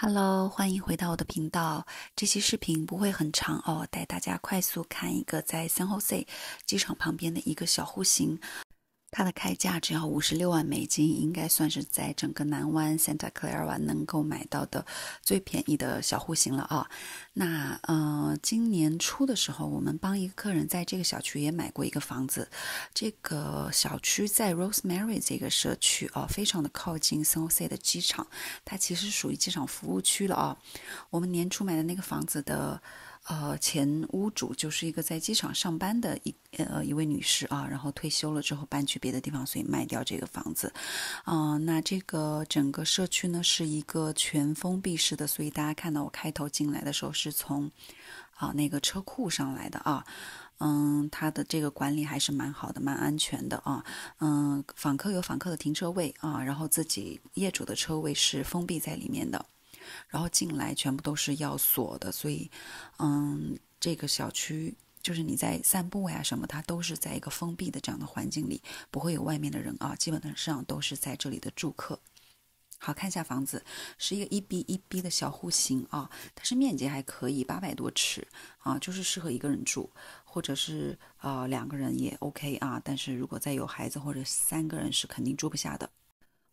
Hello，欢迎回到我的频道。这期视频不会很长哦，带大家快速看一个在 s a n o s e 机场旁边的一个小户型。它的开价只要五十六万美金，应该算是在整个南湾 Santa Clara 湾能够买到的最便宜的小户型了啊。那呃，今年初的时候，我们帮一个客人在这个小区也买过一个房子，这个小区在 Rosemary 这个社区啊，非常的靠近 San Jose 的机场，它其实属于机场服务区了啊。我们年初买的那个房子的。呃，前屋主就是一个在机场上班的一呃一位女士啊，然后退休了之后搬去别的地方，所以卖掉这个房子。嗯，那这个整个社区呢是一个全封闭式的，所以大家看到我开头进来的时候是从啊那个车库上来的啊。嗯，它的这个管理还是蛮好的，蛮安全的啊。嗯，访客有访客的停车位啊，然后自己业主的车位是封闭在里面的。然后进来全部都是要锁的，所以，嗯，这个小区就是你在散步呀什么，它都是在一个封闭的这样的环境里，不会有外面的人啊，基本上都是在这里的住客。好看一下房子，是一个一 B 一 B 的小户型啊，但是面积还可以，八百多尺啊，就是适合一个人住，或者是呃两个人也 OK 啊，但是如果再有孩子或者三个人是肯定住不下的。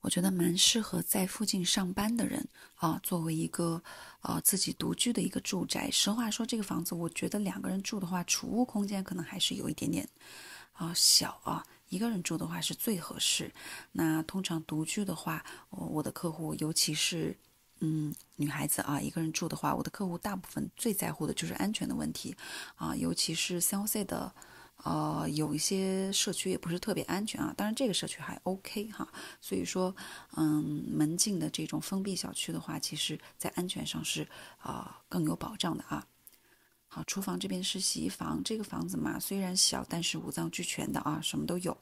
我觉得蛮适合在附近上班的人啊，作为一个呃自己独居的一个住宅。实话说，这个房子我觉得两个人住的话，储物空间可能还是有一点点啊小啊。一个人住的话是最合适。那通常独居的话，我我的客户尤其是嗯女孩子啊，一个人住的话，我的客户大部分最在乎的就是安全的问题啊，尤其是 s O c u t 的。呃，有一些社区也不是特别安全啊，当然这个社区还 OK 哈，所以说，嗯，门禁的这种封闭小区的话，其实在安全上是啊更有保障的啊。好，厨房这边是洗衣房，这个房子嘛虽然小，但是五脏俱全的啊，什么都有。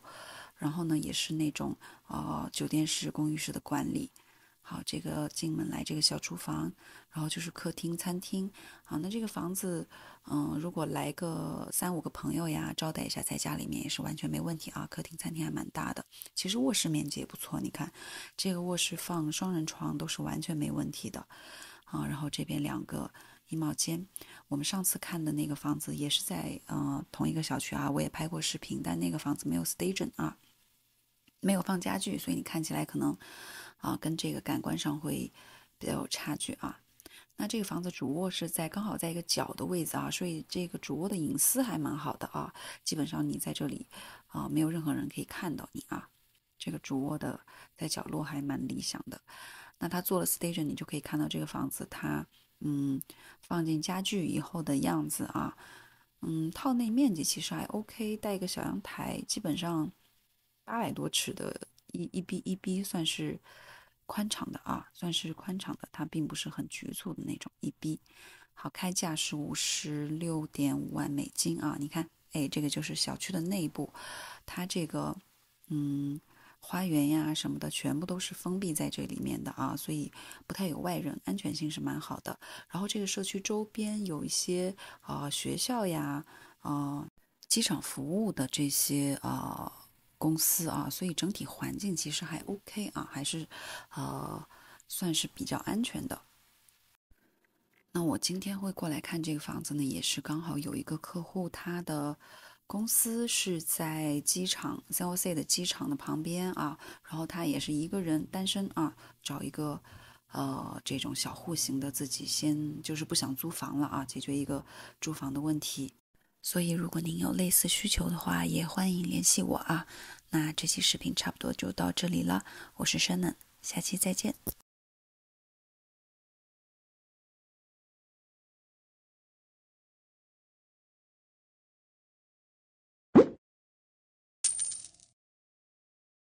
然后呢，也是那种呃酒店式公寓式的管理。好，这个进门来这个小厨房，然后就是客厅、餐厅。好，那这个房子，嗯，如果来个三五个朋友呀，招待一下，在家里面也是完全没问题啊。客厅、餐厅还蛮大的，其实卧室面积也不错。你看，这个卧室放双人床都是完全没问题的啊。然后这边两个衣帽间，我们上次看的那个房子也是在嗯同一个小区啊，我也拍过视频，但那个房子没有 s t a g i n 啊，没有放家具，所以你看起来可能。啊，跟这个感官上会比较有差距啊。那这个房子主卧是在刚好在一个角的位置啊，所以这个主卧的隐私还蛮好的啊。基本上你在这里啊，没有任何人可以看到你啊。这个主卧的在角落还蛮理想的。那他做了 s t a t i o n 你就可以看到这个房子它嗯放进家具以后的样子啊。嗯，套内面积其实还 OK，带一个小阳台，基本上八百多尺的。一一 B 一 B 算是宽敞的啊，算是宽敞的，它并不是很局促的那种一 B。好，开价是五十六点五万美金啊，你看，哎，这个就是小区的内部，它这个嗯花园呀什么的全部都是封闭在这里面的啊，所以不太有外人，安全性是蛮好的。然后这个社区周边有一些呃学校呀，呃机场服务的这些啊、公司啊，所以整体环境其实还 OK 啊，还是，呃，算是比较安全的。那我今天会过来看这个房子呢，也是刚好有一个客户，他的公司是在机场，c O C 的机场的旁边啊，然后他也是一个人单身啊，找一个呃这种小户型的，自己先就是不想租房了啊，解决一个住房的问题。所以，如果您有类似需求的话，也欢迎联系我啊。那这期视频差不多就到这里了，我是 Shannon，下期再见。